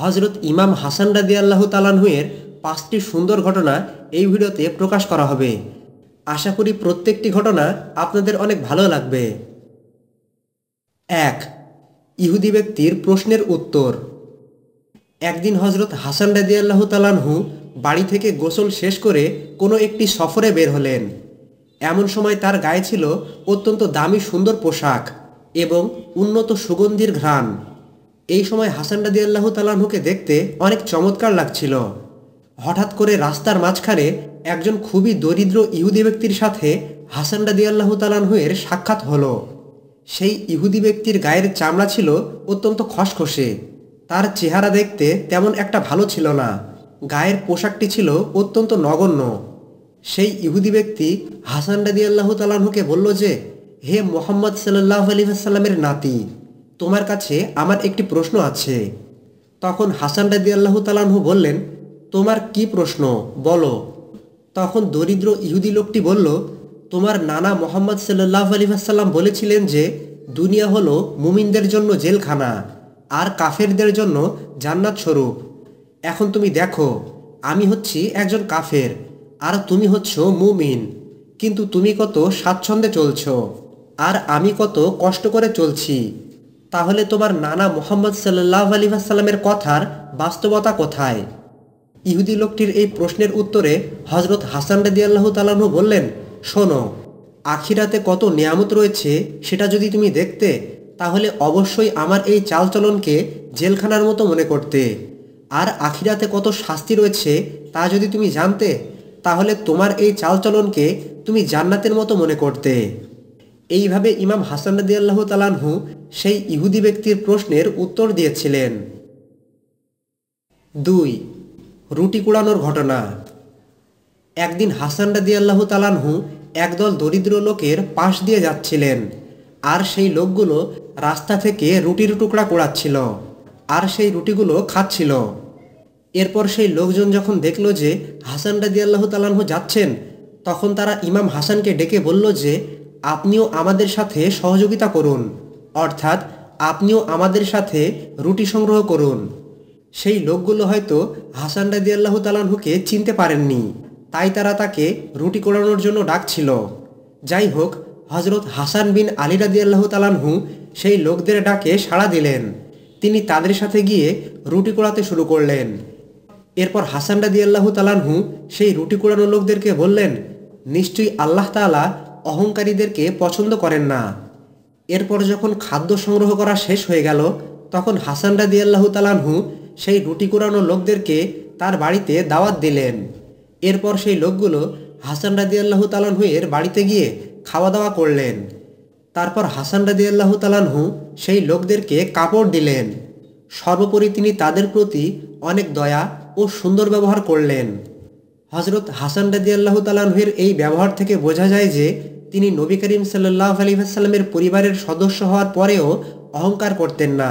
হজরত ইমাম হাসান রাজি আল্লাহ তালানহুয়ের পাঁচটি সুন্দর ঘটনা এই ভিডিওতে প্রকাশ করা হবে আশা করি প্রত্যেকটি ঘটনা আপনাদের অনেক ভালো লাগবে এক ইহুদি ব্যক্তির প্রশ্নের উত্তর একদিন হজরত হাসান রাজি আল্লাহ তালানহু বাড়ি থেকে গোসল শেষ করে কোনো একটি সফরে বের হলেন এমন সময় তার গায়ে ছিল অত্যন্ত দামি সুন্দর পোশাক এবং উন্নত সুগন্ধির ঘ্রাণ এই সময় হাসান রাদি আল্লাহ তালাহুকে দেখতে অনেক চমৎকার লাগছিল হঠাৎ করে রাস্তার মাঝখানে একজন খুবই দরিদ্র ইহুদি ব্যক্তির সাথে হাসান রাদি আল্লাহ সাক্ষাৎ হলো সেই ইহুদি ব্যক্তির গায়ের চামড়া ছিল অত্যন্ত খসখসে তার চেহারা দেখতে তেমন একটা ভালো ছিল না গায়ের পোশাকটি ছিল অত্যন্ত নগণ্য সেই ইহুদি ব্যক্তি হাসান রাদি আল্লাহ তালাহুকে বলল যে হে মোহাম্মদ সাল্লাহ আলী সাল্লামের নাতি তোমার কাছে আমার একটি প্রশ্ন আছে তখন হাসান রাজি আল্লাহ তালাহু বললেন তোমার কি প্রশ্ন বলো তখন দরিদ্র ইহুদি লোকটি বলল তোমার নানা মোহাম্মদ সাল্লাহ আলী আসাল্লাম বলেছিলেন যে দুনিয়া হলো মুমিনদের জন্য জেলখানা আর কাফেরদের জন্য জান্নাত স্বরূপ এখন তুমি দেখো আমি হচ্ছি একজন কাফের আর তুমি হচ্ছ মুমিন কিন্তু তুমি কত স্বাচ্ছন্দ্যে চলছ আর আমি কত কষ্ট করে চলছি তাহলে তোমার নানা মোহাম্মদ সাল্লাহ আলী আসাল্লামের কথার বাস্তবতা কোথায় ইহুদি লোকটির এই প্রশ্নের উত্তরে হজরত হাসান রাদি আল্লাহ তালাহু বললেন শোনো আখিরাতে কত নিয়ামত রয়েছে সেটা যদি তুমি দেখতে তাহলে অবশ্যই আমার এই চালচলনকে জেলখানার মতো মনে করতে আর আখিরাতে কত শাস্তি রয়েছে তা যদি তুমি জানতে তাহলে তোমার এই চালচলনকে তুমি জান্নাতের মতো মনে করতে এইভাবে ইমাম হাসান রদি আল্লাহ তালানহু সেই ইহুদি ব্যক্তির প্রশ্নের উত্তর দিয়েছিলেন দুই রুটি কুড়ানোর ঘটনা একদিন হাসান রাদি আল্লাহ তালানহু একদল দরিদ্র লোকের পাশ দিয়ে যাচ্ছিলেন আর সেই লোকগুলো রাস্তা থেকে রুটির টুকরা কোড়াচ্ছিল আর সেই রুটিগুলো খাচ্ছিল এরপর সেই লোকজন যখন দেখল যে হাসান রাদি আল্লাহ তালানহু যাচ্ছেন তখন তারা ইমাম হাসানকে ডেকে বলল যে আপনিও আমাদের সাথে সহযোগিতা করুন অর্থাৎ আপনিও আমাদের সাথে রুটি সংগ্রহ করুন সেই লোকগুলো হয়তো হাসান রাজি আল্লাহ তালানহুকে চিনতে পারেননি তাই তারা তাকে রুটি কোড়ানোর জন্য ডাকছিল যাই হোক হজরত হাসান বিন আলী রাজি আল্লাহ তালানহু সেই লোকদের ডাকে সাড়া দিলেন তিনি তাদের সাথে গিয়ে রুটি কোড়াতে শুরু করলেন এরপর হাসান রাজি আল্লাহ তালানহু সেই রুটি কোড়ানো লোকদেরকে বললেন নিশ্চয়ই আল্লাহ তালা অহংকারীদেরকে পছন্দ করেন না এরপর যখন খাদ্য সংগ্রহ করা শেষ হয়ে গেল তখন হাসান রাদি আল্লাহ তালানহু সেই রুটি কুড়ানো লোকদেরকে তার বাড়িতে দাওয়াত দিলেন এরপর সেই লোকগুলো হাসান রাদি আল্লাহ তালানহু এর বাড়িতে গিয়ে খাওয়া দাওয়া করলেন তারপর হাসান রাদি আল্লাহ তালানহু সেই লোকদেরকে কাপড় দিলেন সর্বোপরি তিনি তাদের প্রতি অনেক দয়া ও সুন্দর ব্যবহার করলেন হজরত হাসান রাজি আল্লাহ তালানহের এই ব্যবহার থেকে বোঝা যায় যে তিনি নবী করিম সাল্লাহ আসাল্লামের পরিবারের সদস্য হওয়ার পরেও অহংকার করতেন না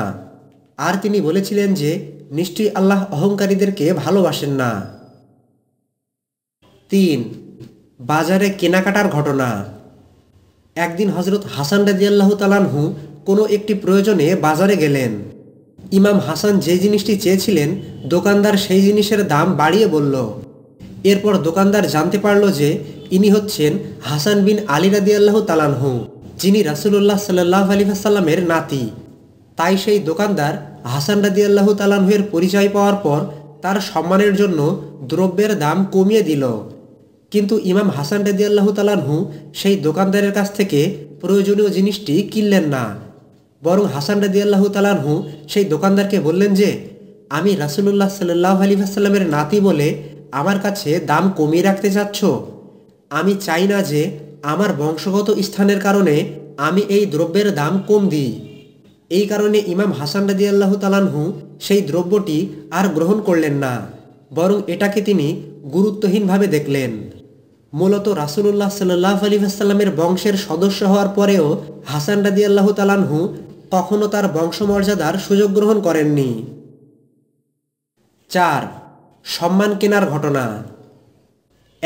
আর তিনি বলেছিলেন যে নিশ্চয়ই আল্লাহ অহংকারীদেরকে ভালোবাসেন না তিন বাজারে কেনাকাটার ঘটনা একদিন হজরত হাসান রাজিয়াল্লাহ তালানহু কোনো একটি প্রয়োজনে বাজারে গেলেন ইমাম হাসান যে জিনিসটি চেয়েছিলেন দোকানদার সেই জিনিসের দাম বাড়িয়ে বলল এরপর দোকানদার জানতে পারল যে ইনি হচ্ছেন হাসান বিন আলী রাদি আল্লাহ তালানহু যিনি রাসুলুল্লাহ সাল্লাহ আলী সাল্লামের নাতি তাই সেই দোকানদার হাসান রাদি আল্লাহ তালানহুয়ের পরিচয় পাওয়ার পর তার সম্মানের জন্য দ্রব্যের দাম কমিয়ে দিল কিন্তু ইমাম হাসান রাদি আল্লাহ তালানহু সেই দোকানদারের কাছ থেকে প্রয়োজনীয় জিনিসটি কিনলেন না বরং হাসান রাদি আল্লাহ তালানহু সেই দোকানদারকে বললেন যে আমি রাসুলুল্লাহ সাল্লাহ আলী সাল্লামের নাতি বলে আমার কাছে দাম কমিয়ে রাখতে চাচ্ছ আমি চাই না যে আমার বংশগত স্থানের কারণে আমি এই দ্রব্যের দাম কম দিই এই কারণে ইমাম হাসান রাজি আল্লাহ তালানহু সেই দ্রব্যটি আর গ্রহণ করলেন না বরং এটাকে তিনি গুরুত্বহীনভাবে দেখলেন মূলত রাসুলুল্লাহ সাল্লাহ আলী আসাল্লামের বংশের সদস্য হওয়ার পরেও হাসান রাজি আল্লাহ তালানহু কখনো তার বংশমর্যাদার সুযোগ গ্রহণ করেননি চার সম্মান কেনার ঘটনা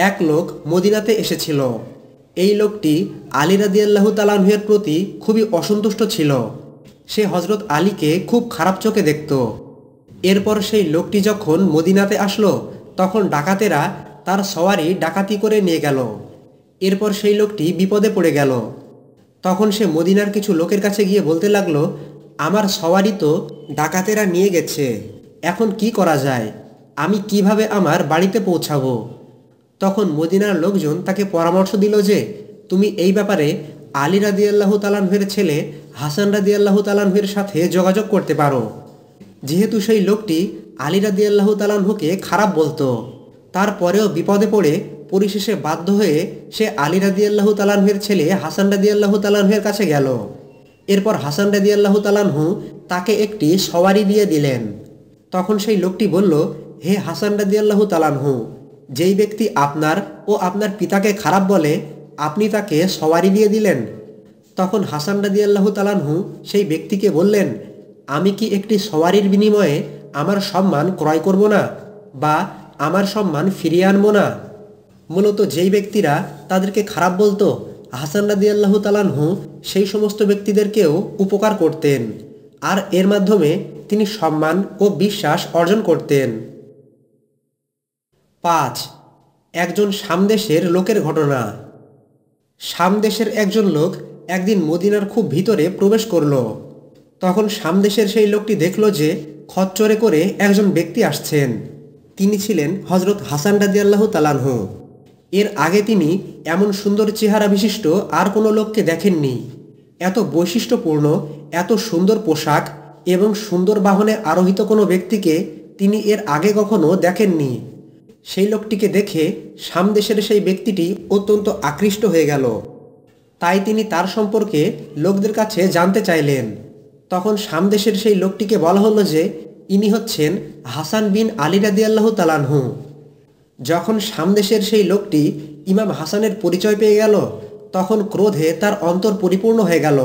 এক লোক মদিনাতে এসেছিল এই লোকটি আলী আল্লাহ তালানহের প্রতি খুবই অসন্তুষ্ট ছিল সে হজরত আলীকে খুব খারাপ চোখে দেখত এরপর সেই লোকটি যখন মদিনাতে আসলো তখন ডাকাতেরা তার সওয়ারি ডাকাতি করে নিয়ে গেল এরপর সেই লোকটি বিপদে পড়ে গেল তখন সে মদিনার কিছু লোকের কাছে গিয়ে বলতে লাগলো আমার সওয়ারি তো ডাকাতেরা নিয়ে গেছে এখন কি করা যায় আমি কিভাবে আমার বাড়িতে পৌঁছাবো তখন মদিনার লোকজন তাকে পরামর্শ দিল যে তুমি এই ব্যাপারে আলী রাদি আল্লাহ তালানভের ছেলে হাসান রাদি আল্লাহ তালানভের সাথে যোগাযোগ করতে পারো যেহেতু সেই লোকটি আলী রাদি আল্লাহ তালানহুকে খারাপ বলতো তারপরেও বিপদে পড়ে পরিশেষে বাধ্য হয়ে সে আলী রাদি আল্লাহ তালানহের ছেলে হাসান রাদি আল্লাহ তালানহের কাছে গেল এরপর হাসান রাদি আল্লাহ তালানহু তাকে একটি সওয়ারি দিয়ে দিলেন তখন সেই লোকটি বলল হে হাসান রাদি আল্লাহ তালানহু যেই ব্যক্তি আপনার ও আপনার পিতাকে খারাপ বলে আপনি তাকে সওয়ারি দিয়ে দিলেন তখন হাসান রাজি আল্লাহ তালানহু সেই ব্যক্তিকে বললেন আমি কি একটি সওয়ারির বিনিময়ে আমার সম্মান ক্রয় করব না বা আমার সম্মান ফিরিয়ে আনবো না মূলত যেই ব্যক্তিরা তাদেরকে খারাপ বলতো হাসান রাজি আল্লাহ তালানহু সেই সমস্ত ব্যক্তিদেরকেও উপকার করতেন আর এর মাধ্যমে তিনি সম্মান ও বিশ্বাস অর্জন করতেন পাঁচ একজন সামদেশের লোকের ঘটনা সামদেশের একজন লোক একদিন মদিনার খুব ভিতরে প্রবেশ করল তখন সামদেশের সেই লোকটি দেখল যে খচ্চরে করে একজন ব্যক্তি আসছেন তিনি ছিলেন হজরত হাসান রাজি আল্লাহ তালানহু এর আগে তিনি এমন সুন্দর চেহারা বিশিষ্ট আর কোনো লোককে দেখেননি এত বৈশিষ্ট্যপূর্ণ এত সুন্দর পোশাক এবং সুন্দর বাহনে আরোহিত কোনো ব্যক্তিকে তিনি এর আগে কখনো দেখেননি সেই লোকটিকে দেখে সামদেশের সেই ব্যক্তিটি অত্যন্ত আকৃষ্ট হয়ে গেল তাই তিনি তার সম্পর্কে লোকদের কাছে জানতে চাইলেন তখন সামদেশের সেই লোকটিকে বলা হলো যে ইনি হচ্ছেন হাসান বিন আলী আল্লাহ তালানহু যখন সামদেশের সেই লোকটি ইমাম হাসানের পরিচয় পেয়ে গেল তখন ক্রোধে তার অন্তর পরিপূর্ণ হয়ে গেল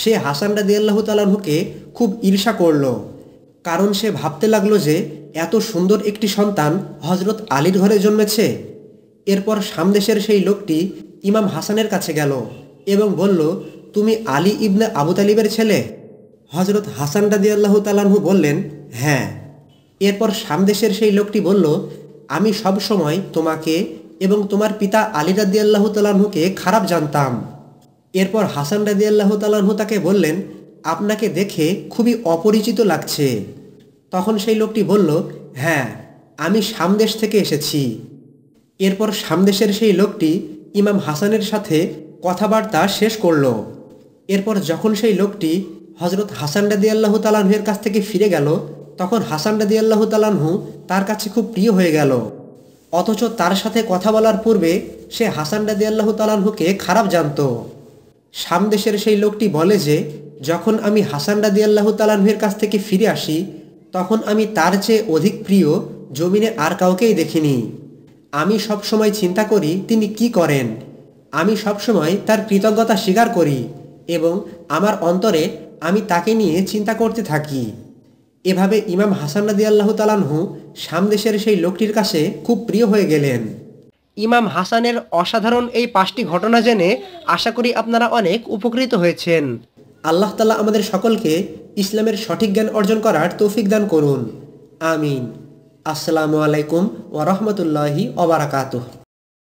সে হাসান আল্লাহ তালানহুকে খুব ঈর্ষা করল কারণ সে ভাবতে লাগলো যে এত সুন্দর একটি সন্তান হজরত আলীর ঘরে জন্মেছে এরপর সামদেশের সেই লোকটি ইমাম হাসানের কাছে গেল এবং বলল তুমি আলী ইবনে আবু তালিবের ছেলে হজরত হাসান রাজি আল্লাহ তালাহু বললেন হ্যাঁ এরপর সামদেশের সেই লোকটি বলল আমি সব সময় তোমাকে এবং তোমার পিতা আলী রাদি আল্লাহ তালাহুকে খারাপ জানতাম এরপর হাসান রাজি আল্লাহ তালাহু তাকে বললেন আপনাকে দেখে খুবই অপরিচিত লাগছে তখন সেই লোকটি বলল হ্যাঁ আমি সামদেশ থেকে এসেছি এরপর সামদেশের সেই লোকটি ইমাম হাসানের সাথে কথাবার্তা শেষ করল এরপর যখন সেই লোকটি হজরত হাসান রাদি আল্লাহ তালাহের কাছ থেকে ফিরে গেল তখন হাসান রাদি আল্লাহ তালাহু তার কাছে খুব প্রিয় হয়ে গেল অথচ তার সাথে কথা বলার পূর্বে সে হাসান রাদি আল্লাহ তালাহুকে খারাপ জানত সামদেশের সেই লোকটি বলে যে যখন আমি হাসান রাদি আল্লাহ তালাহের কাছ থেকে ফিরে আসি তখন আমি তার চেয়ে অধিক প্রিয় জমিনে আর কাউকেই দেখিনি আমি সবসময় চিন্তা করি তিনি কি করেন আমি সবসময় তার কৃতজ্ঞতা স্বীকার করি এবং আমার অন্তরে আমি তাকে নিয়ে চিন্তা করতে থাকি এভাবে ইমাম হাসান নদী আল্লাহ তালানহু সামদেশের সেই লোকটির কাছে খুব প্রিয় হয়ে গেলেন ইমাম হাসানের অসাধারণ এই পাঁচটি ঘটনা জেনে আশা করি আপনারা অনেক উপকৃত হয়েছেন আল্লাহ তালা আমাদের সকলকে ইসলামের সঠিক জ্ঞান অর্জন করার তৌফিক দান করুন আমিন আসসালামু আলাইকুম ওরহমতুল্লাহি ওবরাকাতুহ